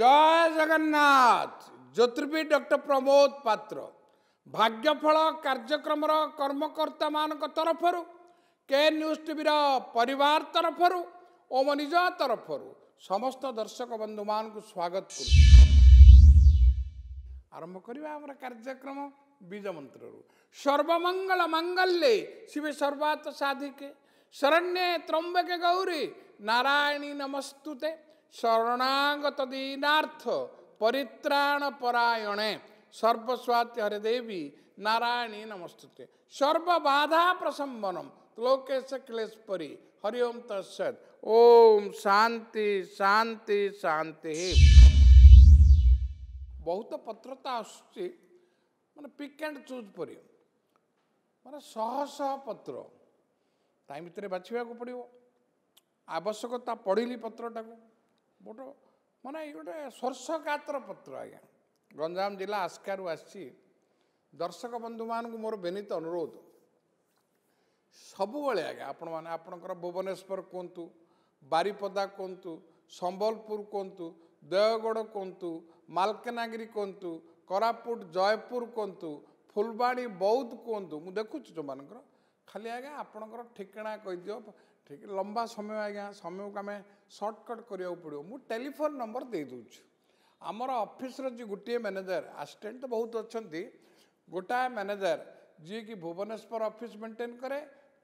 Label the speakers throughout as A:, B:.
A: ଜୟ ଜଗନ୍ନାଥ ଜ୍ୟୋତିର୍ବୀ ଡକ୍ଟର ପ୍ରମୋଦ ପାତ୍ର ଭାଗ୍ୟଫଳ କାର୍ଯ୍ୟକ୍ରମର କର୍ମକର୍ତ୍ତାମାନଙ୍କ ତରଫରୁ କେ ନ୍ୟୁଜ୍ ଟିଭିର ପରିବାର ତରଫରୁ ଓ ମୋ ନିଜ ତରଫରୁ ସମସ୍ତ ଦର୍ଶକ ବନ୍ଧୁମାନଙ୍କୁ ସ୍ୱାଗତ କରୁଛି ଆରମ୍ଭ କରିବା ଆମର କାର୍ଯ୍ୟକ୍ରମ ବୀଜମନ୍ତ୍ରରୁ ସର୍ବମଙ୍ଗଳ ମଙ୍ଗଲ୍ୟେ ଶିବେ ସର୍ବାତ ସାଧିକେ ଶରଣ୍ୟେ ତ୍ରମ୍ବକେ ଗୌରୀ ନାରାୟଣୀ ନମସ୍ତୁତେ ଶରଣାଙ୍ଗତ ଦିନାର୍ଥ ପରିତ୍ରାଣ ପରାୟଣେ ସର୍ବସ୍ୱାତି ଦେବୀ ନାରାୟଣୀ ନମସ୍ତୁତେ ସର୍ବବାଧା ପ୍ରସମ୍ବନମ ଲୋକେଶ କ୍ଲେଶ ପରି ହରି ଓମ୍ ତତ୍ସତ୍ ଓମ୍ ଶାନ୍ତି ଶାନ୍ତି ଶାନ୍ତି ବହୁତ ପତ୍ର ତ ଆସୁଛି ମାନେ ପିକ୍ ଆଣ୍ଡ ଚୁଜ୍ ପରି ମାନେ ଶହ ଶହ ପତ୍ର ତା ଭିତରେ ବାଛିବାକୁ ପଡ଼ିବ ଆବଶ୍ୟକତା ପଢ଼ିଲି ପତ୍ରଟାକୁ ବଟ ମାନେ ଇଏ ଗୋଟେ ସ୍ୱର୍ଷକାତର ପତ୍ର ଆଜ୍ଞା ଗଞ୍ଜାମ ଜିଲ୍ଲା ଆସ୍କାରୁ ଆସିଛି ଦର୍ଶକ ବନ୍ଧୁମାନଙ୍କୁ ମୋର ବିନୀତ ଅନୁରୋଧ ସବୁବେଳେ ଆଜ୍ଞା ଆପଣମାନେ ଆପଣଙ୍କର ଭୁବନେଶ୍ୱର କୁହନ୍ତୁ ବାରିପଦା କୁହନ୍ତୁ ସମ୍ବଲପୁର କୁହନ୍ତୁ ଦେଓଗଡ଼ କୁହନ୍ତୁ ମାଲକାନଗିରି କୁହନ୍ତୁ କୋରାପୁଟ ଜୟପୁର କୁହନ୍ତୁ ଫୁଲବାଣୀ ବୌଦ୍ଧ କୁହନ୍ତୁ ମୁଁ ଦେଖୁଛି ଯେଉଁମାନଙ୍କର ଖାଲି ଆଜ୍ଞା ଆପଣଙ୍କର ଠିକଣା କହିଦିଅ ଠିକ ଲମ୍ବା ସମୟ ଆଜ୍ଞା ସମୟକୁ ଆମେ ସର୍ଟକଟ୍ କରିବାକୁ ପଡ଼ିବ ମୁଁ ଟେଲିଫୋନ୍ ନମ୍ବର ଦେଇ ଦେଇଦେଉଛୁ ଆମର ଅଫିସର ଯିଏ ଗୋଟିଏ ମ୍ୟାନେଜର ଆସିଷ୍ଟାଣ୍ଟ ତ ବହୁତ ଅଛନ୍ତି ଗୋଟାଏ ମ୍ୟାନେଜର ଯିଏକି ଭୁବନେଶ୍ୱର ଅଫିସ୍ ମେଣ୍ଟେନ୍ କରେ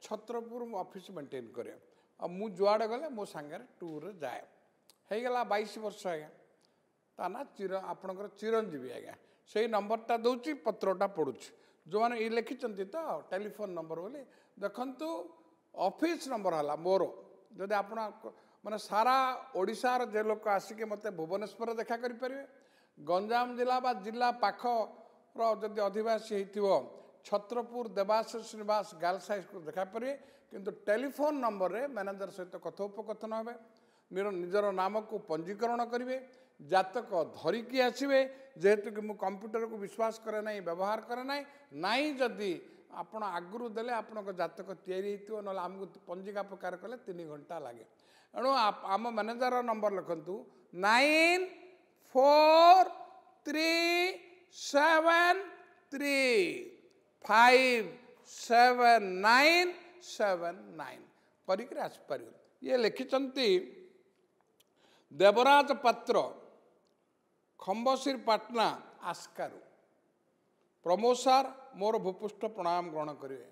A: ଛତ୍ରପୁର ଅଫିସ୍ ମେଣ୍ଟେନ୍ କରେ ଆଉ ମୁଁ ଯୁଆଡ଼େ ଗଲେ ମୋ ସାଙ୍ଗରେ ଟୁର୍ରେ ଯାଏ ହେଇଗଲା ବାଇଶ ବର୍ଷ ଆଜ୍ଞା ତା ନା ଚିର ଆପଣଙ୍କର ଚିରଞ୍ଜୀବୀ ଆଜ୍ଞା ସେଇ ନମ୍ବରଟା ଦେଉଛି ପତ୍ରଟା ପଡ଼ୁଛି ଯେଉଁମାନେ ଇଏ ଲେଖିଛନ୍ତି ତ ଟେଲିଫୋନ୍ ନମ୍ବର ବୋଲି ଦେଖନ୍ତୁ ଅଫିସ୍ ନମ୍ବର ହେଲା ମୋର ଯଦି ଆପଣ ମାନେ ସାରା ଓଡ଼ିଶାର ଯେ ଲୋକ ଆସିକି ମୋତେ ଭୁବନେଶ୍ୱର ଦେଖା କରିପାରିବେ ଗଞ୍ଜାମ ଜିଲ୍ଲା ବା ଜିଲ୍ଲା ପାଖର ଯଦି ଅଧିବାସୀ ହେଇଥିବ ଛତ୍ରପୁର ଦେବାସ ଶ୍ରୀନିବାସ ଗାର୍ଲସ ହାଇସ୍କୁଲ ଦେଖାପାରିବେ କିନ୍ତୁ ଟେଲିଫୋନ୍ ନମ୍ବରରେ ମ୍ୟାନେଜର ସହିତ କଥୋପକଥନ ହେବେ ନିଜର ନାମକୁ ପଞ୍ଜୀକରଣ କରିବେ ଜାତକ ଧରିକି ଆସିବେ ଯେହେତୁ କି ମୁଁ କମ୍ପ୍ୟୁଟରକୁ ବିଶ୍ୱାସ କରେ ନାହିଁ ବ୍ୟବହାର କରେ ନାହିଁ ନାହିଁ ଯଦି ଆପଣ ଆଗରୁ ଦେଲେ ଆପଣଙ୍କ ଜାତକ ତିଆରି ହେଇଥିବ ନହେଲେ ଆମକୁ ପଞ୍ଜିକା ପ୍ରକାର କଲେ ତିନି ଘଣ୍ଟା ଲାଗେ ଏଣୁ ଆମ ମ୍ୟାନେଜର ନମ୍ବର ଲେଖନ୍ତୁ nine four three seven three five seven nine seven nine କରିକିରି ଆସିପାରିବ ଇଏ ଲେଖିଛନ୍ତି ଦେବରାଜ ପାତ୍ର ଖମ୍ବଶିର ପାଟନା ଆସ୍କାରୁ ପ୍ରମୋଦ ସାର୍ ମୋର ଭୂପୃଷ୍ଠ ପ୍ରଣାମ ଗ୍ରହଣ କରିବେ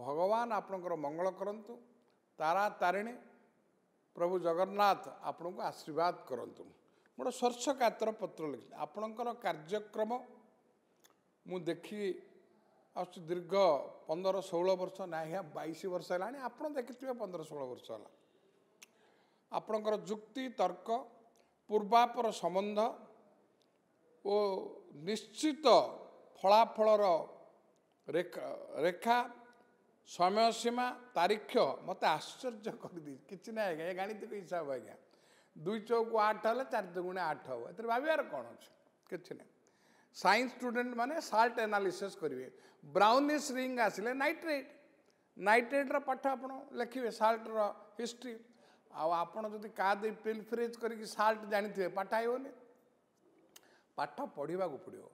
A: ଭଗବାନ ଆପଣଙ୍କର ମଙ୍ଗଳ କରନ୍ତୁ ତାରା ତାରିଣୀ ପ୍ରଭୁ ଜଗନ୍ନାଥ ଆପଣଙ୍କୁ ଆଶୀର୍ବାଦ କରନ୍ତୁ ମୁଁ ଗୋଟେ ସ୍ୱର୍ଶକାତର ପତ୍ର ଲେଖିଲି ଆପଣଙ୍କର କାର୍ଯ୍ୟକ୍ରମ ମୁଁ ଦେଖି ଆସୁଛି ଦୀର୍ଘ ପନ୍ଦର ଷୋହଳ ବର୍ଷ ନାହିଁ ବାଇଶ ବର୍ଷ ହେଲାଣି ଆପଣ ଦେଖିଥିବେ ପନ୍ଦର ଷୋହଳ ବର୍ଷ ହେଲା ଆପଣଙ୍କର ଯୁକ୍ତି ତର୍କ ପୂର୍ବାପର ସମ୍ବନ୍ଧ ଓ ନିଶ୍ଚିତ ଫଳାଫଳର ରେଖା ସମୟ ସୀମା ତାରିଖ ମୋତେ ଆଶ୍ଚର୍ଯ୍ୟ କରିଦିଏ କିଛି ନାହିଁ ଆଜ୍ଞା ଏ ଗାଣିତିକ ହିସାବ ଆଜ୍ଞା ଦୁଇ ଚଉକୁ ଆଠ ହେଲେ ଚାରି ଦୁଇଗୁଣେ ଆଠ ହେବ ଏଥିରେ ଭାବିବାର କ'ଣ ଅଛି କିଛି ନାହିଁ ସାଇନ୍ସ ଷ୍ଟୁଡେଣ୍ଟ ମାନେ ସାଲ୍ଟ ଏନାଲିସିସ୍ କରିବେ ବ୍ରାଉନିସ୍ ରିଙ୍ଗ ଆସିଲେ ନାଇଟ୍ରେଟ୍ ନାଇଟ୍ରେଟ୍ର ପାଠ ଆପଣ ଲେଖିବେ ସାଲ୍ଟର ହିଷ୍ଟ୍ରି ଆଉ ଆପଣ ଯଦି କାହା ଦେଇ ପିଲ୍ ଫ୍ରିଜ୍ କରିକି ସାଲ୍ଟ ଜାଣିଥିବେ ପାଠ ହେବନି ପାଠ ପଢ଼ିବାକୁ ପଡ଼ିବ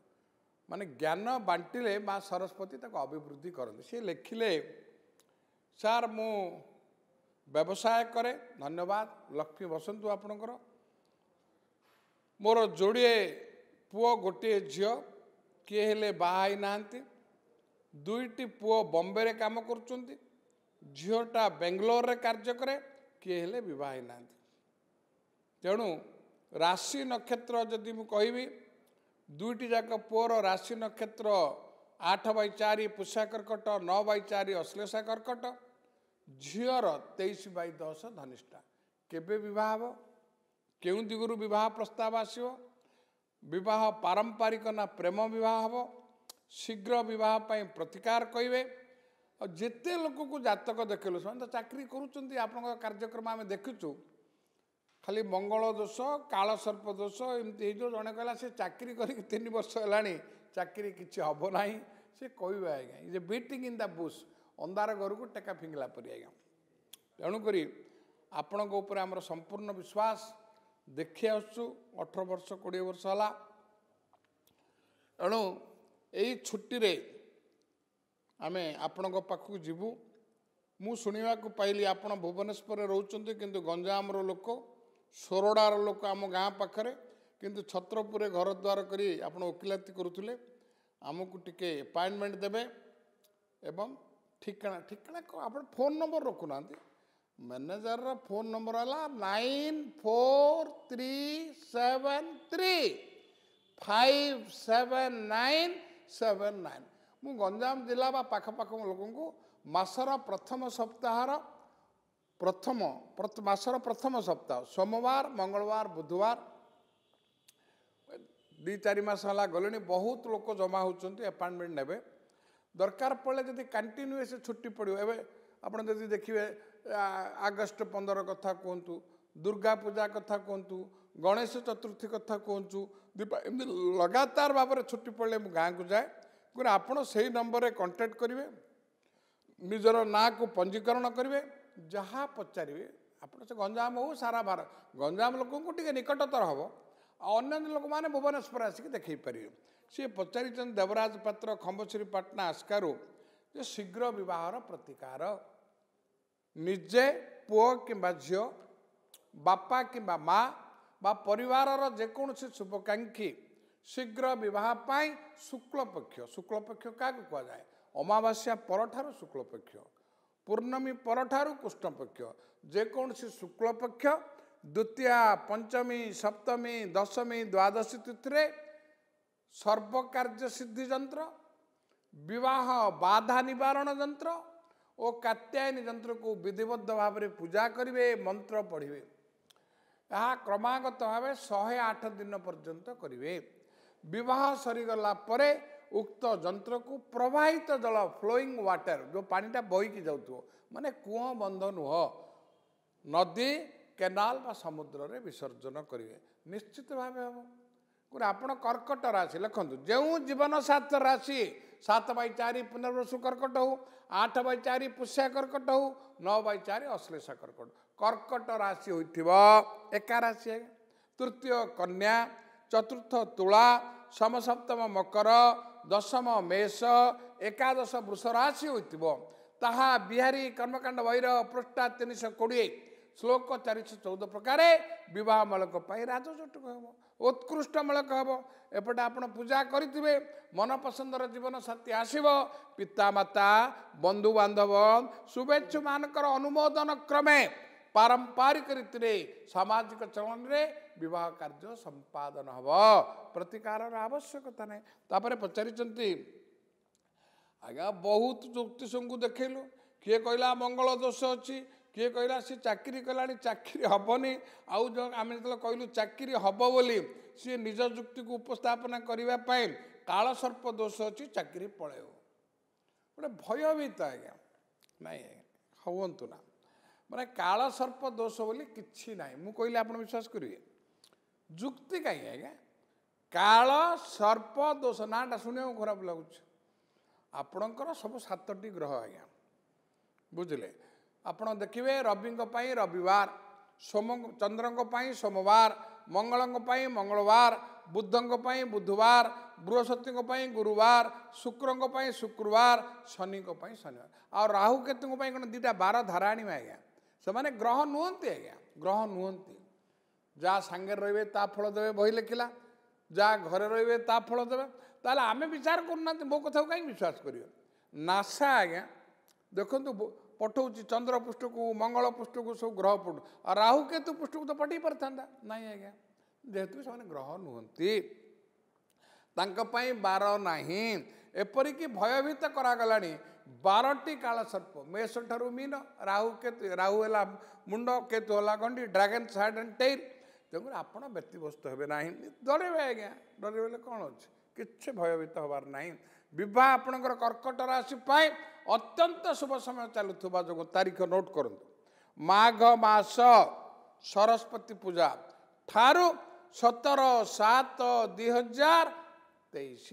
A: ମାନେ ଜ୍ଞାନ ବାଣ୍ଟିଲେ ମା' ସରସ୍ୱତୀ ତାକୁ ଅଭିବୃଦ୍ଧି କରନ୍ତି ସେ ଲେଖିଲେ ସାର୍ ମୁଁ ବ୍ୟବସାୟ କରେ ଧନ୍ୟବାଦ ଲକ୍ଷ୍ମୀ ବସନ୍ତୁ ଆପଣଙ୍କର ମୋର ଯୋଡ଼ିଏ ପୁଅ ଗୋଟିଏ ଝିଅ କିଏ ହେଲେ ବାହା ହେଇନାହାନ୍ତି ଦୁଇଟି ପୁଅ ବମ୍ବେରେ କାମ କରୁଛନ୍ତି ଝିଅଟା ବେଙ୍ଗଲୋରରେ କାର୍ଯ୍ୟ କରେ କିଏ ହେଲେ ବିବାହ ହୋଇନାହାନ୍ତି ତେଣୁ ରାଶି ନକ୍ଷତ୍ର ଯଦି ମୁଁ କହିବି ଦୁଇଟି ଯାକ ପୁଅର ରାଶି ନକ୍ଷତ୍ର ଆଠ ବାଇ ଚାରି ପୁଷା କର୍କଟ ନଅ ବାଇ ଚାରି ଅଶ୍ଳେଷା କର୍କଟ ଝିଅର ତେଇଶ ବାଇ ଦଶ ଧନିଷ୍ଠା କେବେ ବିବାହ ହେବ କେଉଁ ଦିଗରୁ ବିବାହ ପ୍ରସ୍ତାବ ଆସିବ ବିବାହ ପାରମ୍ପାରିକ ନା ପ୍ରେମ ବିବାହ ହେବ ଶୀଘ୍ର ବିବାହ ପାଇଁ ପ୍ରତିକାର କହିବେ ଆଉ ଯେତେ ଲୋକଙ୍କୁ ଜାତକ ଦେଖିଲୁ ସେମାନେ ତ ଚାକିରି କରୁଛନ୍ତି ଆପଣଙ୍କ କାର୍ଯ୍ୟକ୍ରମ ଆମେ ଦେଖୁଛୁ ଖାଲି ମଙ୍ଗଳ ଦୋଷ କାଳ ସର୍ପ ଦୋଷ ଏମିତି ହେଇଯିବ ଜଣେ କହିଲା ସେ ଚାକିରି କରିକି ତିନି ବର୍ଷ ହେଲାଣି ଚାକିରି କିଛି ହେବ ନାହିଁ ସେ କହିବେ ଆଜ୍ଞା is a beating in the bush ଅନ୍ଧାର ଘରକୁ ଟେକା ଫିଙ୍ଗିଲା ପରି ଆଜ୍ଞା ତେଣୁକରି ଆପଣଙ୍କ ଉପରେ ଆମର ସମ୍ପୂର୍ଣ୍ଣ ବିଶ୍ୱାସ ଦେଖି ଆସୁଛୁ ଅଠର ବର୍ଷ କୋଡ଼ିଏ ବର୍ଷ ହେଲା ଏଣୁ ଏଇ ଛୁଟିରେ ଆମେ ଆପଣଙ୍କ ପାଖକୁ ଯିବୁ ମୁଁ ଶୁଣିବାକୁ ପାଇଲି ଆପଣ ଭୁବନେଶ୍ୱରରେ ରହୁଛନ୍ତି କିନ୍ତୁ ଗଞ୍ଜାମର ଲୋକ ସୋରଡ଼ାର ଲୋକ ଆମ ଗାଁ ପାଖରେ କିନ୍ତୁ ଛତ୍ରପୁରରେ ଘରଦ୍ୱାର କରି ଆପଣ ଓକିଲାତି କରୁଥିଲେ ଆମକୁ ଟିକେ ଆପଏଣ୍ଟମେଣ୍ଟ ଦେବେ ଏବଂ ଠିକଣା ଠିକଣା କ'ଣ ଆପଣ ଫୋନ୍ ନମ୍ବର ରଖୁନାହାନ୍ତି ମ୍ୟାନେଜରର ଫୋନ୍ ନମ୍ବର ହେଲା nine four three seven three five seven nine seven nine ମୁଁ ଗଞ୍ଜାମ ଜିଲ୍ଲା ବା ପାଖପାଖ ଲୋକଙ୍କୁ ମାସର ପ୍ରଥମ ସପ୍ତାହର ପ୍ରଥମ ମାସର ପ୍ରଥମ ସପ୍ତାହ ସୋମବାର ମଙ୍ଗଳବାର ବୁଧବାର ଦୁଇ ଚାରି ମାସ ହେଲା ଗଲେଣି ବହୁତ ଲୋକ ଜମା ହେଉଛନ୍ତି ଆପଏଣ୍ଟମେଣ୍ଟ ନେବେ ଦରକାର ପଡ଼ିଲେ ଯଦି କଣ୍ଟିନ୍ୟୁଏସ୍ ଛୁଟି ପଡ଼ିବ ଏବେ ଆପଣ ଯଦି ଦେଖିବେ ଆଗଷ୍ଟ ପନ୍ଦର କଥା କୁହନ୍ତୁ ଦୁର୍ଗା ପୂଜା କଥା କୁହନ୍ତୁ ଗଣେଶ ଚତୁର୍ଥୀ କଥା କୁହନ୍ତୁ ଦୀପା ଏମିତି ଲଗାତାର ଭାବରେ ଛୁଟି ପଡ଼ିଲେ ମୁଁ ଗାଁକୁ ଯାଏ କିନ୍ତୁ ଆପଣ ସେହି ନମ୍ବରରେ କଣ୍ଟାକ୍ଟ କରିବେ ନିଜର ନାଁକୁ ପଞ୍ଜୀକରଣ କରିବେ ଯାହା ପଚାରିବେ ଆପଣ ସେ ଗଞ୍ଜାମ ହେଉ ସାରା ଭାରତ ଗଞ୍ଜାମ ଲୋକଙ୍କୁ ଟିକେ ନିକଟତର ହେବ ଆଉ ଅନ୍ୟାନ୍ୟ ଲୋକମାନେ ଭୁବନେଶ୍ୱର ଆସିକି ଦେଖାଇ ପାରିବେ ସିଏ ପଚାରିଛନ୍ତି ଦେବରାଜ ପାତ୍ର ଖମ୍ବଶ୍ରୀ ପାଟନା ଆସ୍କାରୁ ଯେ ଶୀଘ୍ର ବିବାହର ପ୍ରତିକାର ନିଜେ ପୁଅ କିମ୍ବା ଝିଅ ବାପା କିମ୍ବା ମା' ବା ପରିବାରର ଯେକୌଣସି ଶୁଭକାଂକ୍ଷୀ ଶୀଘ୍ର ବିବାହ ପାଇଁ ଶୁକ୍ଳପକ୍ଷ ଶୁକ୍ଳପକ୍ଷ କାହାକୁ କୁହାଯାଏ ଅମାବାସ୍ୟା ପରଠାରୁ ଶୁକ୍ଳପକ୍ଷ ପୂର୍ଣ୍ଣମୀ ପରଠାରୁ କୃଷ୍ଣପକ୍ଷ ଯେକୌଣସି ଶୁକ୍ଳପକ୍ଷ ଦ୍ୱିତୀୟା ପଞ୍ଚମୀ ସପ୍ତମୀ ଦଶମୀ ଦ୍ୱାଦଶୀ ତିଥିରେ ସର୍ବକାର୍ଯ୍ୟ ସିଦ୍ଧି ଯନ୍ତ୍ର ବିବାହ ବାଧା ନିବାରଣ ଯନ୍ତ୍ର ଓ କାତ୍ୟାୟନ ଯନ୍ତ୍ରକୁ ବିଧିବଦ୍ଧ ଭାବରେ ପୂଜା କରିବେ ମନ୍ତ୍ର ପଢ଼ିବେ ଏହା କ୍ରମାଗତ ଭାବେ ଶହେ ଆଠ ଦିନ ପର୍ଯ୍ୟନ୍ତ କରିବେ ବିବାହ ସରିଗଲା ପରେ ଉକ୍ତ ଯନ୍ତ୍ରକୁ ପ୍ରବାହିତ ଜଳ ଫ୍ଲୋଇଂ ୱାଟର ଯେଉଁ ପାଣିଟା ବହିକି ଯାଉଥିବ ମାନେ କୂଅ ବନ୍ଧ ନୁହଁ ନଦୀ କେନାଲ ବା ସମୁଦ୍ରରେ ବିସର୍ଜନ କରିବେ ନିଶ୍ଚିତ ଭାବେ ହେବ ଗୋଟେ ଆପଣ କର୍କଟ ରାଶି ଲେଖନ୍ତୁ ଯେଉଁ ଜୀବନ ସାତ ରାଶି ସାତ ବାଇ ଚାରି ପୁନର୍ବଶୁ କର୍କଟ ହେଉ ଆଠ ବାଇ ଚାରି ପୁଷିଆ କର୍କଟ ହେଉ ନଅ ବାଇ ଚାରି ଅଶ୍ଳେଷା କର୍କଟ କର୍କଟ ରାଶି ହୋଇଥିବ ଏକା ରାଶି ଆଜ୍ଞା ତୃତୀୟ କନ୍ୟା ଚତୁର୍ଥ ତୁଳା ସମସପ୍ତମ ମକର ଦଶମ ମେଷ ଏକାଦଶ ବୃଷ ରାଶି ହୋଇଥିବ ତାହା ବିହାରୀ କର୍ମକାଣ୍ଡ ବହିର ପୃଷ୍ଠା ତିନିଶହ କୋଡ଼ିଏ ଶ୍ଳୋକ ଚାରିଶହ ଚଉଦ ପ୍ରକାରେ ବିବାହମୂଳକ ପାଇଁ ରାଜଯୌତୁକ ହେବ ଉତ୍କୃଷ୍ଟମୂଳକ ହେବ ଏପଟେ ଆପଣ ପୂଜା କରିଥିବେ ମନପସନ୍ଦର ସାଥି ଆସିବ ପିତାମାତା ବନ୍ଧୁବାନ୍ଧବ ଶୁଭେଚ୍ଛୁମାନଙ୍କର ଅନୁମୋଦନ କ୍ରମେ ପାରମ୍ପରିକ ରୀତିରେ ସାମାଜିକ ଚଳନରେ ବିବାହ କାର୍ଯ୍ୟ ସମ୍ପାଦନ ହେବ ପ୍ରତିକାରର ଆବଶ୍ୟକତା ନାହିଁ ତାପରେ ପଚାରିଛନ୍ତି ଆଜ୍ଞା ବହୁତ ଜ୍ୟୋତିଷଙ୍କୁ ଦେଖେଇଲୁ କିଏ କହିଲା ମଙ୍ଗଳ ଦୋଷ ଅଛି କିଏ କହିଲା ସିଏ ଚାକିରି କଲାଣି ଚାକିରି ହେବନି ଆଉ ଯେଉଁ ଆମେ ଯେତେବେଳେ କହିଲୁ ଚାକିରି ହେବ ବୋଲି ସିଏ ନିଜ ଯୁକ୍ତିକୁ ଉପସ୍ଥାପନ କରିବା ପାଇଁ କାଳ ସର୍ପ ଦୋଷ ଅଛି ଚାକିରି ପଳେଇବ ଗୋଟେ ଭୟଭୀତ ଆଜ୍ଞା ନାଇଁ ଆଜ୍ଞା ହୁଅନ୍ତୁ ନା ମାନେ କାଳ ସର୍ପ ଦୋଷ ବୋଲି କିଛି ନାହିଁ ମୁଁ କହିଲି ଆପଣ ବିଶ୍ୱାସ କରିବେ ଯୁକ୍ତି କାହିଁକି ଆଜ୍ଞା କାଳ ସର୍ପ ଦୋଷ ନାଁଟା ଶୁଣିବାକୁ ଖରାପ ଲାଗୁଛି ଆପଣଙ୍କର ସବୁ ସାତଟି ଗ୍ରହ ଆଜ୍ଞା ବୁଝିଲେ ଆପଣ ଦେଖିବେ ରବିଙ୍କ ପାଇଁ ରବିବାର ସୋମ ଚନ୍ଦ୍ରଙ୍କ ପାଇଁ ସୋମବାର ମଙ୍ଗଳଙ୍କ ପାଇଁ ମଙ୍ଗଳବାର ବୁଦ୍ଧଙ୍କ ପାଇଁ ବୁଧବାର ବୃହସ୍ପତିଙ୍କ ପାଇଁ ଗୁରୁବାର ଶୁକ୍ରଙ୍କ ପାଇଁ ଶୁକ୍ରବାର ଶନିଙ୍କ ପାଇଁ ଶନିବାର ଆଉ ରାହୁ କେତୁଙ୍କ ପାଇଁ କ'ଣ ଦୁଇଟା ବାର ଧାରା ଆଣିବେ ଆଜ୍ଞା ᱥᱟᱢᱟᱱᱮ ᱜᱨᱦᱚᱱ ᱦᱩᱱᱛᱮᱜᱮ ᱜᱨᱦᱚᱱ ᱦᱩᱱᱛᱤ ᱡᱟ ᱥᱟᱝᱜᱮᱨ ᱨᱟᱹᱭᱵᱮ ᱛᱟ ᱯᱷᱚᱞ ᱫᱮᱵᱮ ᱵᱚᱦᱤ ᱞᱮᱠᱤᱞᱟ ᱡᱟ ᱜᱷᱚᱨᱮ ᱨᱟᱹᱭᱵᱮ ᱛᱟ ᱯᱷᱚᱞ ᱫᱮᱵᱮ ᱛᱟᱞᱟ ᱟᱢᱮ ᱵᱤᱪᱟᱨ ᱠᱚᱨᱱᱟ ᱛᱮ ᱵᱚ ᱠᱟᱛᱷᱟ ᱠᱟᱹᱭ ᱵᱤᱥᱣᱟᱥ ᱠᱟᱹᱨᱤᱭᱚ ᱱᱟᱥᱟ ᱟᱜᱮ ᱫᱮᱠᱷᱚᱱ ᱛᱩ ᱯᱚᱴᱷᱚᱩᱪᱤ ᱪᱚന്ദ്ര ᱯᱩᱥᱴᱚᱠᱩ ᱢᱚᱝᱜᱚᱞ ᱯᱩᱥᱴᱚᱠᱩ ᱥᱚᱵ ᱜᱨᱦᱚ ᱯᱩᱥᱴ ᱟᱨ ᱨᱟᱦᱩ ᱠᱮᱛᱩ ᱯᱩᱥᱴᱚᱠ ᱛᱚ ᱯᱟᱹᱴᱤ ᱯ ବାରଟି କାଳ ସର୍ପ ମେଷଠାରୁ ମିନ ରାହୁ କେତୁ ରାହୁ ହେଲା ମୁଣ୍ଡ କେତୁ ହେଲା ଗଣ୍ଡି ଡ୍ରାଗନ୍ ସାଇଡ଼୍ ଆଣ୍ଡ ଟେଇଲ୍ ତେଣୁକରି ଆପଣ ବ୍ୟତିବ୍ୟସ୍ତ ହେବେ ନାହିଁ ଡରେଇବେ ଆଜ୍ଞା ଡରେଇବେ ହେଲେ କ'ଣ ଅଛି କିଛି ଭୟଭୀତ ହେବାର ନାହିଁ ବିବାହ ଆପଣଙ୍କର କର୍କଟ ରାଶି ପାଇଁ ଅତ୍ୟନ୍ତ ଶୁଭ ସମୟ ଚାଲୁଥିବା ଯୋଗୁଁ ତାରିଖ ନୋଟ୍ କରନ୍ତୁ ମାଘ ମାସ ସରସ୍ୱତୀ ପୂଜା ଠାରୁ ସତର ସାତ ଦୁଇ ହଜାର ତେଇଶ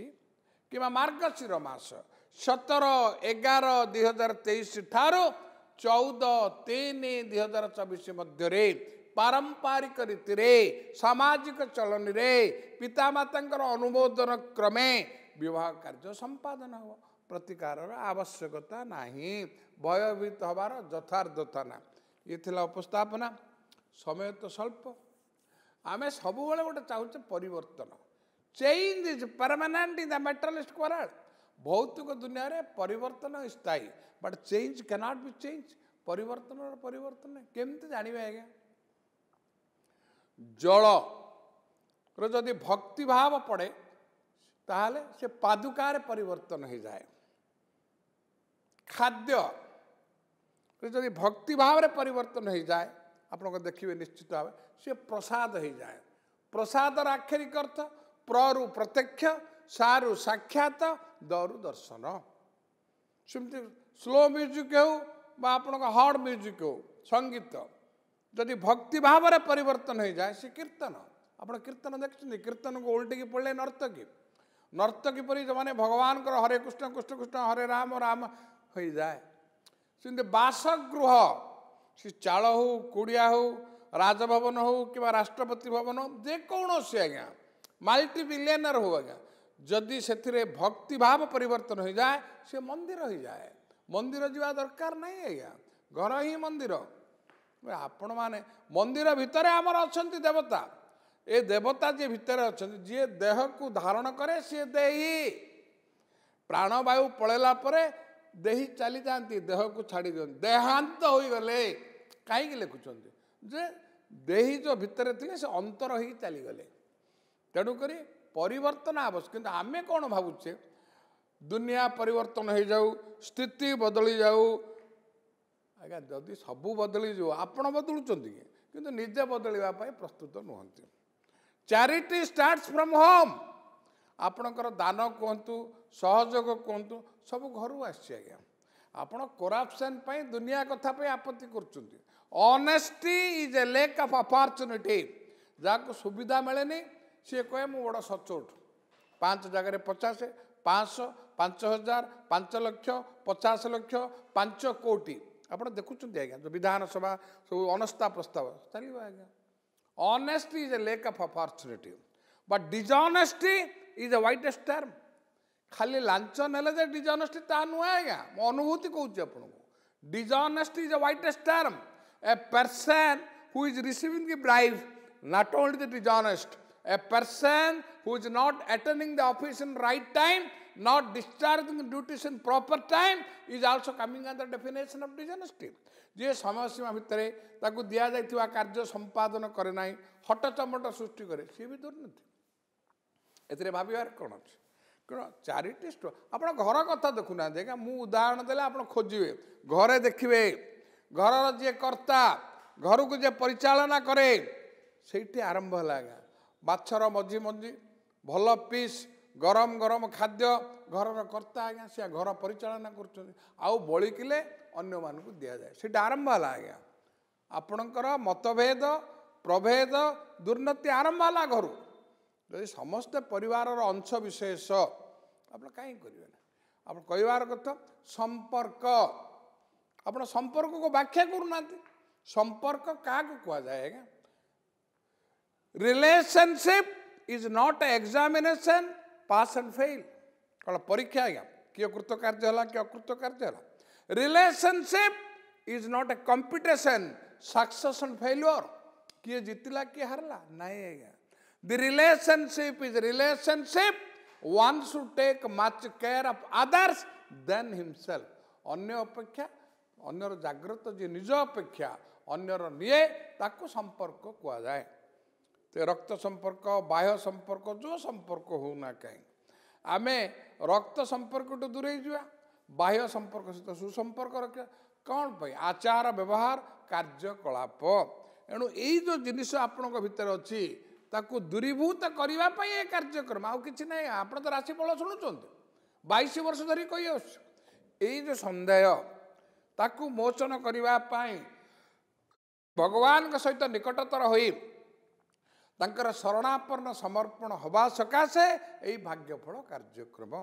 A: କିମ୍ବା ମାର୍ଗଶିର ମାସ ସତର ଏଗାର ଦୁଇ ହଜାର ତେଇଶ ଠାରୁ ଚଉଦ ତିନି ଦୁଇ ହଜାର ଚବିଶ ମଧ୍ୟରେ ପାରମ୍ପରିକ ରୀତିରେ ସାମାଜିକ ଚଳନୀରେ ପିତାମାତାଙ୍କର ଅନୁମୋଦନ କ୍ରମେ ବିବାହ କାର୍ଯ୍ୟ ସମ୍ପାଦନ ହେବ ପ୍ରତିକାରର ଆବଶ୍ୟକତା ନାହିଁ ଭୟଭୀତ ହେବାର ଯଥାର୍ଥତା ନା ଇଏ ଥିଲା ଉପସ୍ଥାପନା ସମୟ ତ ସ୍ୱଳ୍ପ ଆମେ ସବୁବେଳେ ଗୋଟେ ଚାହୁଁଛେ ପରିବର୍ତ୍ତନ change is permanent in the materialist world भौतिक दुनिया रे परिवर्तन स्थायी but change cannot be change परिवर्तन और परिवर्तन केमती जानवे आज्ञा ଜଳର ଯଦି ଭକ୍ତିଭାବ ପଡ଼େ ତାହେଲେ ସେ ପାଦୁକାରେ ପରିବର୍ତ୍ତନ ହୋଇଯାଏ ଖାଦ୍ୟରେ ଯଦି ଭକ୍ତିଭାବରେ ପରିବର୍ତ୍ତନ ହୋଇଯାଏ ଆପଣଙ୍କ ଦେଖିବେ ନିଶ୍ଚିତ ଭାବେ ସେ ପ୍ରସାଦ ହୋଇଯାଏ ପ୍ରସାଦର ଆକ୍ଷରିକ ଅର୍ଥ ପ୍ରରୁ ପ୍ରତ୍ୟକ୍ଷ ସାରୁ ସାକ୍ଷାତ दारू दर्शन ସେମିତି ସ୍ଲୋ ମ୍ୟୁଜିକ୍ ହେଉ ବା ଆପଣଙ୍କ ହର୍ଡ଼ ମ୍ୟୁଜିକ୍ ହେଉ ସଙ୍ଗୀତ ଯଦି ଭକ୍ତି ଭାବରେ ପରିବର୍ତ୍ତନ ହୋଇଯାଏ ସେ କୀର୍ତ୍ତନ ଆପଣ କୀର୍ତ୍ତନ ଦେଖିଛନ୍ତି କୀର୍ତ୍ତନକୁ ଓଲଟିକି ପଡ଼ିଲେ ନର୍ତ୍ତକୀ ନର୍ତ୍ତକୀ ପରି ଯେଉଁମାନେ ଭଗବାନଙ୍କର ହରେ କୃଷ୍ଣ କୃଷ୍ଣ କୃଷ୍ଣ ହରେ ରାମ ରାମ ହୋଇଯାଏ ସେମିତି ବାସଗୃହ ସେ ଚାଳ ହେଉ କୁଡ଼ିଆ ହେଉ ରାଜଭବନ ହେଉ କିମ୍ବା ରାଷ୍ଟ୍ରପତି ଭବନ ଯେକୌଣସି ଆଜ୍ଞା ମଲ୍ଟି ବିଲିୟନର ହେଉ ଆଜ୍ଞା ଯଦି ସେଥିରେ ଭକ୍ତିଭାବ ପରିବର୍ତ୍ତନ ହୋଇଯାଏ ସେ ମନ୍ଦିର ହୋଇଯାଏ ମନ୍ଦିର ଯିବା ଦରକାର ନାହିଁ ଆଜ୍ଞା ଘର ହିଁ ମନ୍ଦିର ଆପଣମାନେ ମନ୍ଦିର ଭିତରେ ଆମର ଅଛନ୍ତି ଦେବତା ଏ ଦେବତା ଯିଏ ଭିତରେ ଅଛନ୍ତି ଯିଏ ଦେହକୁ ଧାରଣ କରେ ସିଏ ଦେହି ପ୍ରାଣବାୟୁ ପଳେଇଲା ପରେ ଦେହି ଚାଲିଯାଆନ୍ତି ଦେହକୁ ଛାଡ଼ି ଦିଅନ୍ତି ଦେହାନ୍ତ ହୋଇଗଲେ କାହିଁକି ଲେଖୁଛନ୍ତି ଯେ ଦେହି ଯେଉଁ ଭିତରେ ଥିଲେ ସେ ଅନ୍ତର ହୋଇକି ଚାଲିଗଲେ ତେଣୁକରି ପରିବର୍ତ୍ତନ ଆବଶ୍ୟକ କିନ୍ତୁ ଆମେ କ'ଣ ଭାବୁଛେ ଦୁନିଆ ପରିବର୍ତ୍ତନ ହୋଇଯାଉ ସ୍ଥିତି ବଦଳି ଯାଉ ଆଜ୍ଞା ଯଦି ସବୁ ବଦଳିଯିବ ଆପଣ ବଦଳୁଛନ୍ତି କିନ୍ତୁ ନିଜେ ବଦଳିବା ପାଇଁ ପ୍ରସ୍ତୁତ ନୁହନ୍ତି ଚାରିଟି ଷ୍ଟାର୍ଟସ୍ ଫ୍ରମ୍ ହୋମ୍ ଆପଣଙ୍କର ଦାନ କୁହନ୍ତୁ ସହଯୋଗ କୁହନ୍ତୁ ସବୁ ଘରୁ ଆସିଛି ଆଜ୍ଞା ଆପଣ କରପ୍ସନ୍ ପାଇଁ ଦୁନିଆ କଥା ପାଇଁ ଆପତ୍ତି କରୁଛନ୍ତି honesty is a lack of opportunity ଯାହାକୁ ସୁବିଧା ମିଳେନି ସିଏ କହେ ମୁଁ ବଡ଼ ସଚୋଟ ପାଞ୍ଚ ଜାଗାରେ ପଚାଶ ପାଞ୍ଚଶହ ପାଞ୍ଚ ହଜାର ପାଞ୍ଚ ଲକ୍ଷ ପଚାଶ ଲକ୍ଷ ପାଞ୍ଚ କୋଟି ଆପଣ ଦେଖୁଛନ୍ତି ଆଜ୍ଞା ଯେଉଁ ବିଧାନସଭା ସବୁ ଅନସ୍ଥା ପ୍ରସ୍ତାବ ଚାଲିବ ଆଜ୍ଞା honesty is a lack of opportunity but dishonesty is a whitest term ଖାଲି ଲାଞ୍ଚ ନେଲେ ଯେ ଡିଜନେଷ୍ଟି ତାହା ନୁହେଁ ଆଜ୍ଞା ମୁଁ ଅନୁଭୂତି କହୁଛି ଆପଣଙ୍କୁ dishonesty is a whitest term a person who is receiving the bribe not only the dishonest A person who is not attending the office in right time, not discharging duties in proper time, is also coming under the definition of dishonesty. ଯିଏ ସମୟ ସୀମା ଭିତରେ ତାକୁ ଦିଆଯାଇଥିବା କାର୍ଯ୍ୟ ସମ୍ପାଦନ କରେ ନାହିଁ ହଟଚମଟ ସୃଷ୍ଟି କରେ ସିଏ ବି ଦୁର୍ନୀତି ଏଥିରେ ଭାବିବାର କ'ଣ ଅଛି କାରଣ ଚାରିଟି ଷ୍ଟୋର୍ ଆପଣ ଘର କଥା ଦେଖୁନାହାନ୍ତି ଆଜ୍ଞା ମୁଁ ଉଦାହରଣ ଦେଲେ ଆପଣ ଖୋଜିବେ ଘରେ ଦେଖିବେ ଘରର ଯିଏ କର୍ତ୍ତା ଘରକୁ ଯିଏ ପରିଚାଳନା କରେ ସେଇଠି ଆରମ୍ଭ ହେଲା ଆଜ୍ଞା ବାଛର ମଝି ମଞ୍ଜି ଭଲ ପିସ୍ ଗରମ ଗରମ ଖାଦ୍ୟ ଘରର କର୍ତ୍ତା ଆଜ୍ଞା ସେ ଘର ପରିଚାଳନା କରୁଛନ୍ତି ଆଉ ବଳିକିଲେ ଅନ୍ୟମାନଙ୍କୁ ଦିଆଯାଏ ସେଇଟା ଆରମ୍ଭ ହେଲା ଆଜ୍ଞା ଆପଣଙ୍କର ମତଭେଦ ପ୍ରଭେଦ ଦୁର୍ନୀତି ଆରମ୍ଭ ହେଲା ଘରୁ ଯଦି ସମସ୍ତେ ପରିବାରର ଅଂଶ ବିଶେଷ ଆପଣ କାହିଁକି କରିବେନି ଆପଣ କହିବାର କଥା ସମ୍ପର୍କ ଆପଣ ସମ୍ପର୍କକୁ ବ୍ୟାଖ୍ୟା କରୁନାହାନ୍ତି ସମ୍ପର୍କ କାହାକୁ କୁହାଯାଏ ଆଜ୍ଞା relationship is not an examination, pass and fail. कला परीक्षा या क्यों कुर्तो कर्ज हला क्यों कुर्तो कर्ज हला. Relationship is not a competition, success and failure. किये जितला किये हरला नहीं है The relationship is relationship. One should take much care of others than himself. अन्य अपेक्षा, अन्यरो जागरूत जी निजो अपेक्षा, अन्यरो निये ताको संपर्क को कुआ जाए. ରକ୍ତ ସମ୍ପର୍କ ବାହ୍ୟ ସମ୍ପର୍କ ଯେଉଁ ସମ୍ପର୍କ ହେଉନା କାହିଁ ଆମେ ରକ୍ତ ସମ୍ପର୍କଠୁ ଦୂରେଇ ଯିବା ବାହ୍ୟ ସମ୍ପର୍କ ସହିତ ସୁସମ୍ପର୍କ ରଖିବା କ'ଣ ପାଇଁ ଆଚାର ବ୍ୟବହାର କାର୍ଯ୍ୟକଳାପ ଏଣୁ ଏଇ ଯେଉଁ ଜିନିଷ ଆପଣଙ୍କ ଭିତରେ ଅଛି ତାକୁ ଦୂରୀଭୂତ କରିବା ପାଇଁ ଏ କାର୍ଯ୍ୟକ୍ରମ ଆଉ କିଛି ନାହିଁ ଆପଣ ତ ରାଶିଫଳ ଶୁଣୁଛନ୍ତି ବାଇଶ ବର୍ଷ ଧରି କହି କହିଆସୁଛୁ ଏଇ ଯେଉଁ ସନ୍ଦେହ ତାକୁ ମୋଚନ କରିବା ପାଇଁ ଭଗବାନଙ୍କ ସହିତ ନିକଟତର ହୋଇ ତାଙ୍କର ଶରଣାପନ୍ନ ସମର୍ପଣ ହେବା ସକାଶେ ଏହି ଭାଗ୍ୟଫଳ କାର୍ଯ୍ୟକ୍ରମ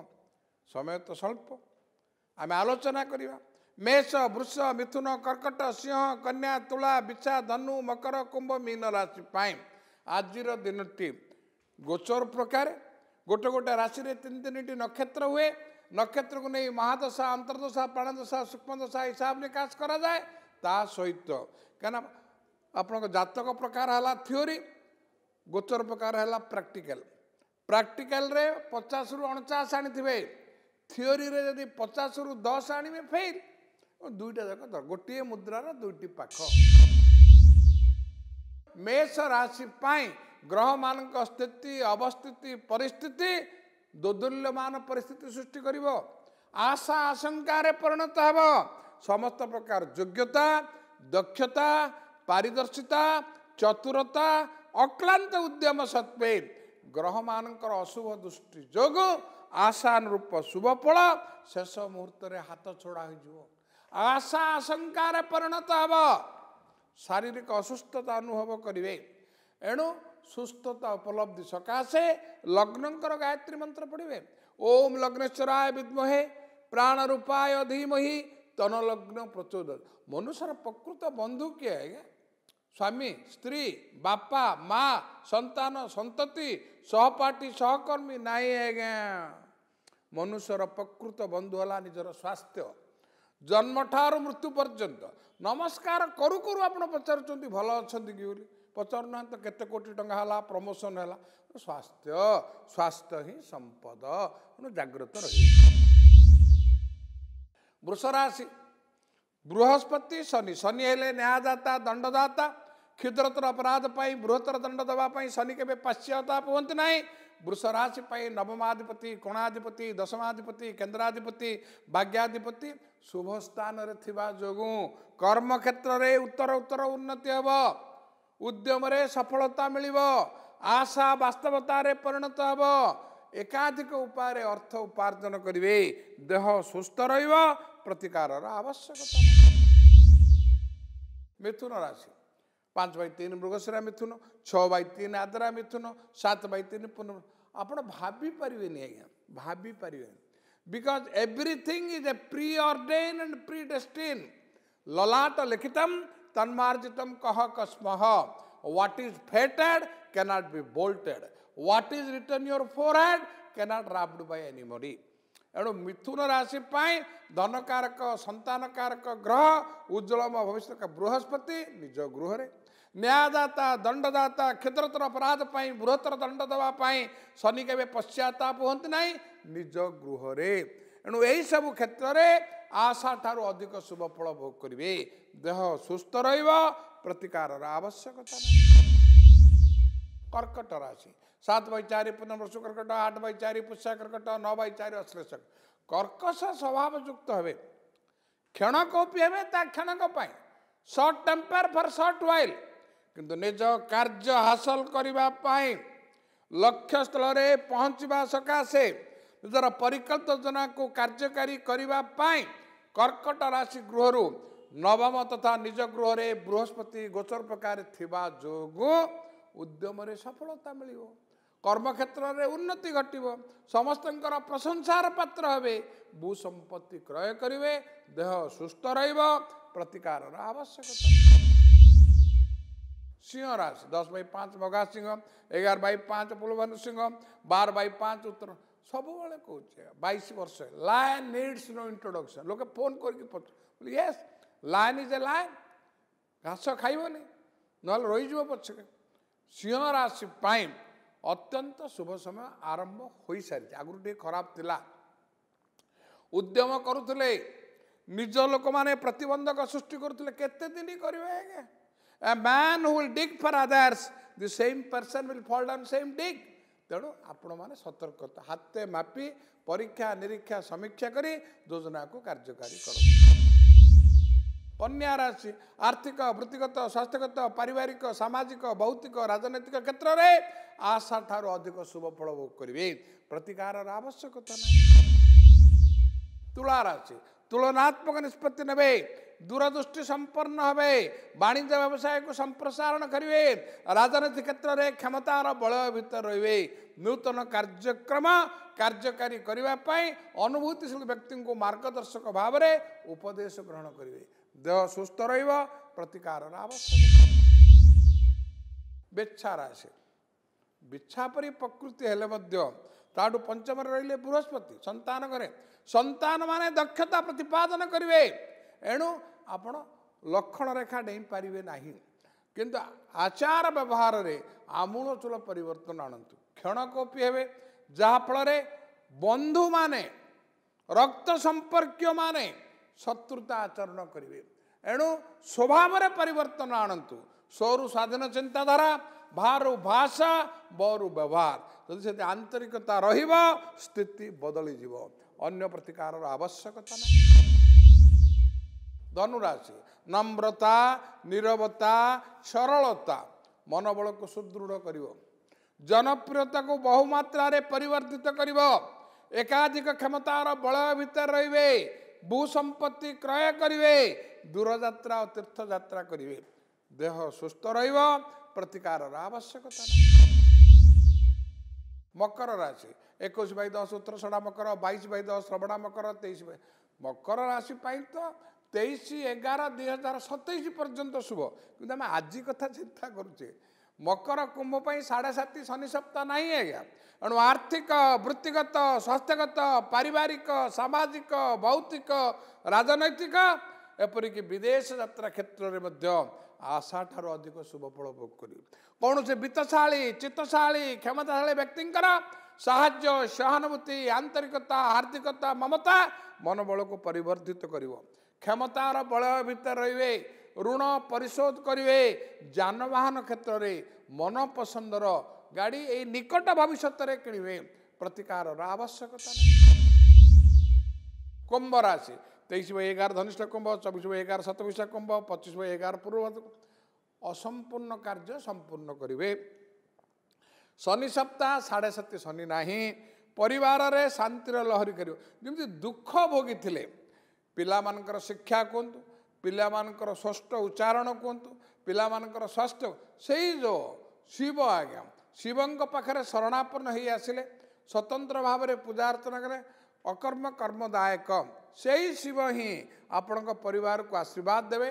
A: ସମୟ ତ ସ୍ୱଳ୍ପ ଆମେ ଆଲୋଚନା କରିବା ମେଷ ବୃଷ ମିଥୁନ କର୍କଟ ସିଂହ କନ୍ୟା ତୁଳା ବିଛା ଧନୁ ମକର କୁମ୍ଭ ମୀନ ରାଶି ପାଇଁ ଆଜିର ଦିନଟି ଗୋଚର ପ୍ରକାର ଗୋଟେ ଗୋଟେ ରାଶିରେ ତିନି ତିନିଟି ନକ୍ଷତ୍ର ହୁଏ ନକ୍ଷତ୍ରକୁ ନେଇ ମହାଦଶା ଅନ୍ତର୍ଦଶା ପ୍ରାଣଦଶା ସୂକ୍ଷ୍ମଦଶା ହିସାବ ନିକାଶ କରାଯାଏ ତା ସହିତ କାହିଁକିନା ଆପଣଙ୍କ ଜାତକ ପ୍ରକାର ହେଲା ଥିଓରି ଗୋଚର ପ୍ରକାର ହେଲା ପ୍ରାକ୍ଟିକାଲ ପ୍ରାକ୍ଟିକାଲରେ ପଚାଶରୁ ଅଣଚାଶ ଆଣିଥିବେ ଥିଓରିରେ ଯଦି ପଚାଶରୁ ଦଶ ଆଣିବେ ଫେଲ୍ ଦୁଇଟା ଯାକ ଗୋଟିଏ ମୁଦ୍ରାର ଦୁଇଟି ପାଖ ମେଷ ରାଶି ପାଇଁ ଗ୍ରହମାନଙ୍କ ସ୍ଥିତି ଅବସ୍ଥିତି ପରିସ୍ଥିତି ଦୋଦୁଲ୍ୟମାନ ପରିସ୍ଥିତି ସୃଷ୍ଟି କରିବ ଆଶା ଆଶଙ୍କାରେ ପରିଣତ ହେବ ସମସ୍ତ ପ୍ରକାର ଯୋଗ୍ୟତା ଦକ୍ଷତା ପାରିଦର୍ଶିତା ଚତୁରତା ଅକ୍ଲାନ୍ତ ଉଦ୍ୟମ ସତ୍ତ୍ୱେ ଗ୍ରହମାନଙ୍କର ଅଶୁଭ ଦୃଷ୍ଟି ଯୋଗୁଁ ଆଶାନୁରୂପ ଶୁଭ ଫଳ ଶେଷ ମୁହୂର୍ତ୍ତରେ ହାତ ଛଡ଼ା ହୋଇଯିବ ଆଶା ଆଶଙ୍କାରେ ପରିଣତ ହେବ ଶାରୀରିକ ଅସୁସ୍ଥତା ଅନୁଭବ କରିବେ ଏଣୁ ସୁସ୍ଥତା ଉପଲବ୍ଧି ସକାଶେ ଲଗ୍ନଙ୍କର ଗାୟତ୍ରୀ ମନ୍ତ୍ର ପଢ଼ିବେ ଓମ୍ ଲଗ୍ନେଶ୍ୱରାୟ ବିଦ୍ମହେ ପ୍ରାଣ ରୂପାୟ ଧିମହି ତନଲଗ୍ନ ପ୍ରଚୋଦ ମନୁଷ୍ୟର ପ୍ରକୃତ ବନ୍ଧୁ କିଏ ଆଜ୍ଞା ସ୍ୱାମୀ ସ୍ତ୍ରୀ ବାପା ମା ସନ୍ତାନ ସନ୍ତତି ସହପାଠୀ ସହକର୍ମୀ ନାହିଁ ଆଜ୍ଞା ମନୁଷ୍ୟର ପ୍ରକୃତ ବନ୍ଧୁ ହେଲା ନିଜର ସ୍ୱାସ୍ଥ୍ୟ ଜନ୍ମଠାରୁ ମୃତ୍ୟୁ ପର୍ଯ୍ୟନ୍ତ ନମସ୍କାର କରୁ କରୁ ଆପଣ ପଚାରୁଛନ୍ତି ଭଲ ଅଛନ୍ତି କି ବୋଲି ପଚାରୁନାହାନ୍ତି କେତେ କୋଟି ଟଙ୍କା ହେଲା ପ୍ରମୋସନ୍ ହେଲା ସ୍ୱାସ୍ଥ୍ୟ ସ୍ୱାସ୍ଥ୍ୟ ହିଁ ସମ୍ପଦ ଜାଗ୍ରତ ରହିଛି ବୃଷରାଶି ବୃହସ୍ପତି ଶନି ଶନି ହେଲେ ନ୍ୟାୟଦାତା ଦଣ୍ଡଦାତା କ୍ଷୁଦ୍ରତର ଅପରାଧ ପାଇଁ ବୃହତ୍ତର ଦଣ୍ଡ ଦେବା ପାଇଁ ଶନି କେବେ ପାଶ୍ଚାତାପ ହୁଅନ୍ତି ନାହିଁ ବୃଷ ରାଶି ପାଇଁ ନବମାଧିପତି କୋଣାଧିପତି ଦଶମାଧିପତି କେନ୍ଦ୍ରାଧିପତି ବାଗ୍ୟାଧିପତି ଶୁଭ ସ୍ଥାନରେ ଥିବା ଯୋଗୁଁ କର୍ମକ୍ଷେତ୍ରରେ ଉତ୍ତର ଉତ୍ତର ଉନ୍ନତି ହେବ ଉଦ୍ୟମରେ ସଫଳତା ମିଳିବ ଆଶା ବାସ୍ତବତାରେ ପରିଣତ ହେବ ଏକାଧିକ ଉପାୟରେ ଅର୍ଥ ଉପାର୍ଜନ କରିବେ ଦେହ ସୁସ୍ଥ ରହିବ ପ୍ରତିକାରର ଆବଶ୍ୟକତା ମିଥୁନ ରାଶି ପାଞ୍ଚ ବାଇ ତିନି ମୃଗଶିରା ମିଥୁନ ଛଅ ବାଇ ତିନି ଆଦରା ମିଥୁନ ସାତ ବାଇ ତିନି ପୁନଃ ଆପଣ ଭାବିପାରିବେନି ଆଜ୍ଞା ଭାବିପାରିବେନି because everything is a preordained and predestined ଲଲାଟ ଲିଖିତମ୍ ତନ୍ମାର୍ଜିତମ୍ କହ କସ୍ମହ what is fated cannot be bolted what is written your forehead cannot rubbed by anybody ଏଣୁ ମିଥୁନ ରାଶି ପାଇଁ ଧନକାରକ ସନ୍ତାନକାରକ ଗ୍ରହ ଉଜ୍ଜଳମ ଭବିଷ୍ୟତ ବୃହସ୍ପତି ନିଜ ଗୃହରେ ନ୍ୟାୟଦାତା ଦଣ୍ଡଦାତା କ୍ଷୁଦ୍ରତର ଅପରାଧ ପାଇଁ ବୃହତ୍ତର ଦଣ୍ଡ ଦେବା ପାଇଁ ଶନି କେବେ ପଶ୍ଚାତ୍ତାପ ହୁଅନ୍ତି ନାହିଁ ନିଜ ଗୃହରେ ଏଣୁ ଏହିସବୁ କ୍ଷେତ୍ରରେ ଆଶା ଠାରୁ ଅଧିକ ଶୁଭଫଳ ଭୋଗ କରିବେ ଦେହ ସୁସ୍ଥ ରହିବ ପ୍ରତିକାରର ଆବଶ୍ୟକତା କର୍କଟ ରାଶି ସାତ ବାଇ ଚାରି ପୁନର୍ବସୁ କର୍କଟ ଆଠ ବାଇ ଚାରି ପୁଷା କର୍କଟ ନଅ ବାଇ ଚାରି ଅଶ୍ଳେଷକ କର୍କଶ ସ୍ୱଭାବଯୁକ୍ତ ହେବେ କ୍ଷଣକୋପି ହେବେ ତା କ୍ଷଣକ ପାଇଁ short temper for short while କିନ୍ତୁ ନିଜ କାର୍ଯ୍ୟ ହାସଲ କରିବା ପାଇଁ ଲକ୍ଷ୍ୟସ୍ଥଳରେ ପହଞ୍ଚିବା ସକାଶେ ନିଜର ପରିକଳ୍ପ ପରିକଳ୍ପନାକୁ କାର୍ଯ୍ୟକାରୀ କରିବା ପାଇଁ କର୍କଟ ରାଶି ଗୃହରୁ ନବମ ତଥା ନିଜ ଗୃହରେ ବୃହସ୍ପତି ଗୋଚର ପ୍ରକାର ଥିବା ଯୋଗୁଁ ଉଦ୍ୟମରେ ସଫଳତା ମିଳିବ କର୍ମକ୍ଷେତ୍ରରେ ଉନ୍ନତି ଘଟିବ ସମସ୍ତଙ୍କର ପ୍ରଶଂସାର ପାତ୍ର ହେବେ ଭୂ ସମ୍ପତ୍ତି କ୍ରୟ କରିବେ ଦେହ ସୁସ୍ଥ ରହିବ ପ୍ରତିକାରର ଆବଶ୍ୟକତା सिंह राशि दस बाई पाँच मगा सिंह एगार बाई पाँच पुलभन सिंह बार बाई पाँच उत्तर ସବୁବେଳେ କହୁଛେ ବାଇଶ ବର୍ଷ ଲାୟନ୍ ନିଡ୍ସ ନୋ ଇଣ୍ଟ୍ରୋଡକ୍ସନ୍ ଲୋକେ ଫୋନ୍ କରିକି ପଚାରୁ yes lion is a lion ଘାସ ଖାଇବନି ନହେଲେ ରହିଯିବ ପଛକେ ସିଂହ ରାଶି ପାଇଁ ଅତ୍ୟନ୍ତ ଶୁଭ ସମୟ ଆରମ୍ଭ ହୋଇସାରିଛି ଆଗରୁ ଟିକେ ଖରାପ ଥିଲା ଉଦ୍ୟମ କରୁଥିଲେ ନିଜ ଲୋକମାନେ ପ୍ରତିବନ୍ଧକ ସୃଷ୍ଟି କରୁଥିଲେ କେତେ ଦିନ କରିବେ ଆଜ୍ଞା a man hole dig for others the same person will fall down same dig ତେଣୁ ଆପଣମାନେ ସତର୍କତା ହାତେ ମାପି ପରୀକ୍ଷା ନିରୀକ୍ଷା ସମୀକ୍ଷା କରି ଯୋଜନାକୁ କାର୍ଯ୍ୟକାରୀ କରନ୍ତୁ କନ୍ୟା ରାଶି ଆର୍ଥିକ ବୃତ୍ତିଗତ ସ୍ୱାସ୍ଥ୍ୟଗତ ପାରିବାରିକ ସାମାଜିକ ଭୌତିକ ରାଜନୈତିକ କ୍ଷେତ୍ରରେ ଆଶାଠାରୁ ଅଧିକ ଶୁଭଫଳ ଭୋଗ କରିବେ ପ୍ରତିକାରର ଆବଶ୍ୟକତା ନାହିଁ ତୁଳା ରାଶି ତୁଳନାତ୍ମକ ନିଷ୍ପତ୍ତି ନେବେ ଦୂରଦୃଷ୍ଟି ସମ୍ପନ୍ନ ହେବେ ବାଣିଜ୍ୟ ବ୍ୟବସାୟକୁ ସମ୍ପ୍ରସାରଣ କରିବେ ରାଜନୀତି କ୍ଷେତ୍ରରେ କ୍ଷମତାର ବଳୟ ଭିତରେ ରହିବେ ନୂତନ କାର୍ଯ୍ୟକ୍ରମ କାର୍ଯ୍ୟକାରୀ କରିବା ପାଇଁ ଅନୁଭୂତିଶୀଳ ବ୍ୟକ୍ତିଙ୍କୁ ମାର୍ଗଦର୍ଶକ ଭାବରେ ଉପଦେଶ ଗ୍ରହଣ କରିବେ ଦେହ ସୁସ୍ଥ ରହିବ ପ୍ରତିକାରର ଆବଶ୍ୟକ ରାଶି ବିଛା ପରି ପ୍ରକୃତି ହେଲେ ମଧ୍ୟ ତାଠୁ ପଞ୍ଚମରେ ରହିଲେ ବୃହସ୍ପତି ସନ୍ତାନ ଘରେ ସନ୍ତାନମାନେ ଦକ୍ଷତା ପ୍ରତିପାଦନ କରିବେ ଏଣୁ ଆପଣ ଲକ୍ଷଣ ରେଖା ଡେଇଁ ପାରିବେ ନାହିଁ କିନ୍ତୁ ଆଚାର ବ୍ୟବହାରରେ ଆମୂଳଚୂଳ ପରିବର୍ତ୍ତନ ଆଣନ୍ତୁ କ୍ଷଣକୋପି ହେବେ ଯାହାଫଳରେ ବନ୍ଧୁମାନେ ରକ୍ତ ସମ୍ପର୍କୀୟମାନେ ଶତ୍ରୁତା ଆଚରଣ କରିବେ ଏଣୁ ସ୍ୱଭାବରେ ପରିବର୍ତ୍ତନ ଆଣନ୍ତୁ ସ୍ୱରୁ ସ୍ୱାଧୀନ ଚିନ୍ତାଧାରା ବାହାରୁ ଭାଷା ବରୁ ବ୍ୟବହାର ଯଦି ସେଠି ଆନ୍ତରିକତା ରହିବ ସ୍ଥିତି ବଦଳିଯିବ ଅନ୍ୟ ପ୍ରତିକାରର ଆବଶ୍ୟକତା ନାହିଁ ଧନୁରାଶି ନମ୍ରତା ନିରବତା ସରଳତା ମନୋବଳକୁ ସୁଦୃଢ଼ କରିବ ଜନପ୍ରିୟତାକୁ ବହୁମାତ୍ରାରେ ପରିବର୍ତ୍ତିତ କରିବ ଏକାଧିକ କ୍ଷମତାର ବଳୟ ଭିତରେ ରହିବେ ଭୂ ସମ୍ପତ୍ତି କ୍ରୟ କରିବେ ଦୂରଯାତ୍ରା ଓ ତୀର୍ଥଯାତ୍ରା କରିବେ ଦେହ ସୁସ୍ଥ ରହିବ ପ୍ରତିକାରର ଆବଶ୍ୟକତା ମକର ରାଶି ଏକୋଇଶ ବାଇ ଦଶ ଉତ୍ତର ଷଡ଼ା ମକର ବାଇଶ ବାଇ ଦଶ ଶ୍ରବଣା ମକର ତେଇଶ ବାଇ ମକର ରାଶି ପାଇଁ ତ ତେଇଶ ଏଗାର ଦୁଇ ହଜାର ସତେଇଶ ପର୍ଯ୍ୟନ୍ତ ଶୁଭ କିନ୍ତୁ ଆମେ ଆଜି କଥା ଚିନ୍ତା କରୁଛେ ମକର କୁମ୍ଭ ପାଇଁ ସାଢ଼େ ସାତ ଶନି ସପ୍ତାହ ନାହିଁ ଆଜ୍ଞା ଏଣୁ ଆର୍ଥିକ ବୃତ୍ତିଗତ ସ୍ୱାସ୍ଥ୍ୟଗତ ପାରିବାରିକ ସାମାଜିକ ଭୌତିକ ରାଜନୈତିକ ଏପରିକି ବିଦେଶ ଯାତ୍ରା କ୍ଷେତ୍ରରେ ମଧ୍ୟ ଆଶାଠାରୁ ଅଧିକ ଶୁଭଫଳ ଭୋଗ କରିବ କୌଣସି ବିତ୍ତଶାଳୀ ଚିତ୍ତଶାଳୀ କ୍ଷମତାଶାଳୀ ବ୍ୟକ୍ତିଙ୍କର ସାହାଯ୍ୟ ସହାନୁଭୂତି ଆନ୍ତରିକତା ହାର୍ଦ୍ଦିକତା ମମତା ମନୋବଳକୁ ପରିବର୍ଦ୍ଧିତ କରିବ କ୍ଷମତାର ବଳୟ ଭିତରେ ରହିବେ ଋଣ ପରିଶୋଧ କରିବେ ଯାନବାହନ କ୍ଷେତ୍ରରେ ମନପସନ୍ଦର ଗାଡ଼ି ଏଇ ନିକଟ ଭବିଷ୍ୟତରେ କିଣିବେ ପ୍ରତିକାରର ଆବଶ୍ୟକତା କୁମ୍ଭ ରାଶି ତେଇଶ ବାଇ ଏଗାର ଧନିଷ୍ଠ କୁମ୍ଭ ଚବିଶ ବାଇ ଏଗାର ସତବିଶ କୁମ୍ଭ ପଚିଶ ବାଇ ଏଗାର ପୂର୍ବ ଅସମ୍ପୂର୍ଣ୍ଣ କାର୍ଯ୍ୟ ସମ୍ପୂର୍ଣ୍ଣ କରିବେ ଶନି ସପ୍ତାହ ସାଢ଼େ ସାତ ଶନି ନାହିଁ ପରିବାରରେ ଶାନ୍ତିର ଲହରୀ କରିବ ଯେମିତି ଦୁଃଖ ଭୋଗିଥିଲେ ପିଲାମାନଙ୍କର ଶିକ୍ଷା କୁହନ୍ତୁ ପିଲାମାନଙ୍କର ଷଷ୍ଠ ଉଚ୍ଚାରଣ କୁହନ୍ତୁ ପିଲାମାନଙ୍କର ସ୍ୱାସ୍ଥ୍ୟ ସେଇ ଯେଉଁ ଶିବ ଆଜ୍ଞା ଶିବଙ୍କ ପାଖରେ ଶରଣାପନ୍ନ ହେଇ ଆସିଲେ ସ୍ୱତନ୍ତ୍ର ଭାବରେ ପୂଜା ଅର୍ଚ୍ଚନା କଲେ ଅକର୍ମ କର୍ମଦାୟକ ସେଇ ଶିବ ହିଁ ଆପଣଙ୍କ ପରିବାରକୁ ଆଶୀର୍ବାଦ ଦେବେ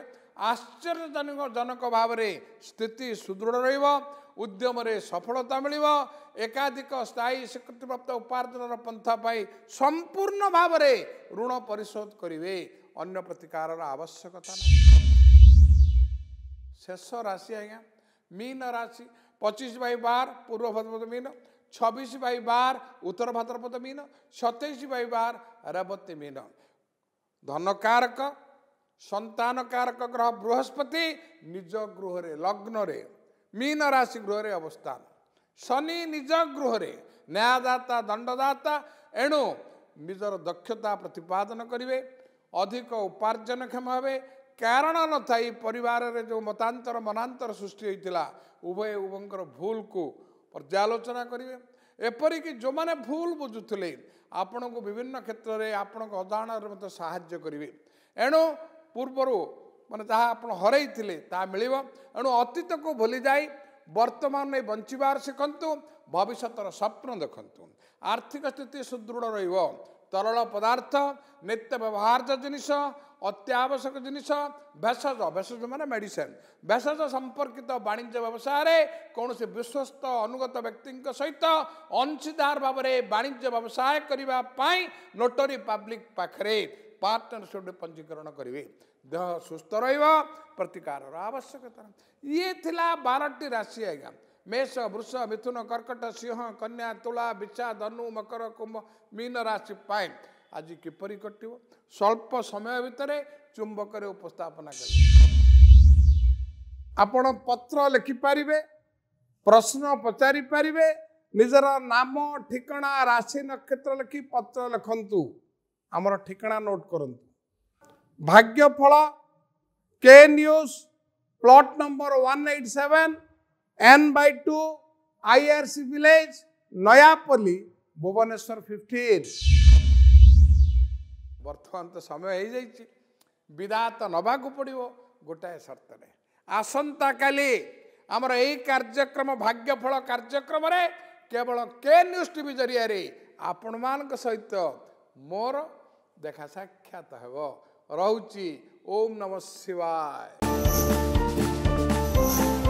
A: ଆଶ୍ଚର୍ଯ୍ୟଜନକ ଜନକ ଭାବରେ ସ୍ଥିତି ସୁଦୃଢ଼ ରହିବ ଉଦ୍ୟମରେ ସଫଳତା ମିଳିବ ଏକାଧିକ ସ୍ଥାୟୀ ସ୍ୱୀକୃତିପ୍ରାପ୍ତ ଉପାର୍ଜନର ପନ୍ଥା ପାଇଁ ସମ୍ପୂର୍ଣ୍ଣ ଭାବରେ ଋଣ ପରିଶୋଧ କରିବେ ଅନ୍ୟ ପ୍ରତିକାରର ଆବଶ୍ୟକତା ନାହିଁ ଶେଷ ରାଶି ଆଜ୍ଞା ମୀନ ରାଶି ପଚିଶ ବାଇ ବାର ପୂର୍ବ ଭଦ୍ରପଦ ମିନ ଛବିଶ ବାଇ ବାର ଉତ୍ତର ଭଦ୍ରପଦ ମୀନ ସତେଇଶ ବାଇ ବାର ରେବତୀ ମୀନ ଧନକାରକ ସନ୍ତାନକାରକ ଗ୍ରହ ବୃହସ୍ପତି ନିଜ ଗୃହରେ ଲଗ୍ନରେ ମୀନ ରାଶି ଗୃହରେ ଅବସ୍ଥାନ ଶନି ନିଜ ଗୃହରେ ନ୍ୟାୟଦାତା ଦଣ୍ଡଦାତା ଏଣୁ ନିଜର ଦକ୍ଷତା ପ୍ରତିପାଦନ କରିବେ ଅଧିକ ଉପାର୍ଜନକ୍ଷମ ହେବେ କାରଣ ନଥାଇ ପରିବାରରେ ଯେଉଁ ମତାନ୍ତର ମନାନ୍ତର ସୃଷ୍ଟି ହୋଇଥିଲା ଉଭୟ ଉଭୟଙ୍କର ଭୁଲକୁ ପର୍ଯ୍ୟାଲୋଚନା କରିବେ ଏପରିକି ଯେଉଁମାନେ ଭୁଲ ବୁଝୁଥିଲେ ଆପଣଙ୍କୁ ବିଭିନ୍ନ କ୍ଷେତ୍ରରେ ଆପଣଙ୍କ ଅଦାଣରେ ମଧ୍ୟ ସାହାଯ୍ୟ କରିବେ ଏଣୁ ପୂର୍ବରୁ ମାନେ ଯାହା ଆପଣ ହରାଇଥିଲେ ତାହା ମିଳିବ ଏଣୁ ଅତୀତକୁ ଭୁଲି ଯାଇ ବର୍ତ୍ତମାନ ନେଇ ବଞ୍ଚିବାର ଶିଖନ୍ତୁ ଭବିଷ୍ୟତର ସ୍ୱପ୍ନ ଦେଖନ୍ତୁ ଆର୍ଥିକ ସ୍ଥିତି ସୁଦୃଢ଼ ରହିବ ତରଳ ପଦାର୍ଥ ନିତ୍ୟ ବ୍ୟବହାର୍ଯ୍ୟ ଜିନିଷ ଅତ୍ୟାବଶ୍ୟକ ଜିନିଷ ଭେଷଜ ଭେଷଜ ମାନେ ମେଡ଼ିସିନ୍ ଭେଷଜ ସମ୍ପର୍କିତ ବାଣିଜ୍ୟ ବ୍ୟବସାୟରେ କୌଣସି ବିଶ୍ୱସ୍ତ ଅନୁଗତ ବ୍ୟକ୍ତିଙ୍କ ସହିତ ଅଂଶୀଦାର ଭାବରେ ବାଣିଜ୍ୟ ବ୍ୟବସାୟ କରିବା ପାଇଁ ନୋଟରୀ ପବ୍ଲିକ୍ ପାଖରେ ପାର୍ଟନରସିପ୍ ପଞ୍ଜୀକରଣ କରିବେ ଦେହ ସୁସ୍ଥ ରହିବ ପ୍ରତିକାରର ଆବଶ୍ୟକତା ଇଏ ଥିଲା ବାରଟି ରାଶି ଆଜ୍ଞା ମେଷ ବୃଷ ମିଥୁନ କର୍କଟ ସିଂହ କନ୍ୟା ତୁଳା ବିଛା ଧନୁ ମକର କୁମ୍ଭ ମୀନ ରାଶି ପାଇଁ ଆଜି କିପରି କଟିବ ସ୍ୱଳ୍ପ ସମୟ ଭିତରେ ଚୁମ୍ବକରେ ଉପସ୍ଥାପନା କରିବେ ଆପଣ ପତ୍ର ଲେଖିପାରିବେ ପ୍ରଶ୍ନ ପଚାରିପାରିବେ ନିଜର ନାମ ଠିକଣା ରାଶି ନକ୍ଷତ୍ର ଲେଖି ପତ୍ର ଲେଖନ୍ତୁ আমার ঠিকনা নোট করন্তু ভাগ্যফল কে news plot number one eight seven N by two IRC village Nayapalli Bhubaneswar fifteen বর্তমান তো সময় হয়ে যাই বিদাত নেওয়া পড়ব গোটায়ে সর্তরে আসন্তকালি আমার এই কার্যক্রম ভাগ্যফল কার্যক্রমে কেবল কে নিউজ টিভি জরিয়া আপন মান সহিত মোর देखा साक्षात है वो ओम नमः शिवाय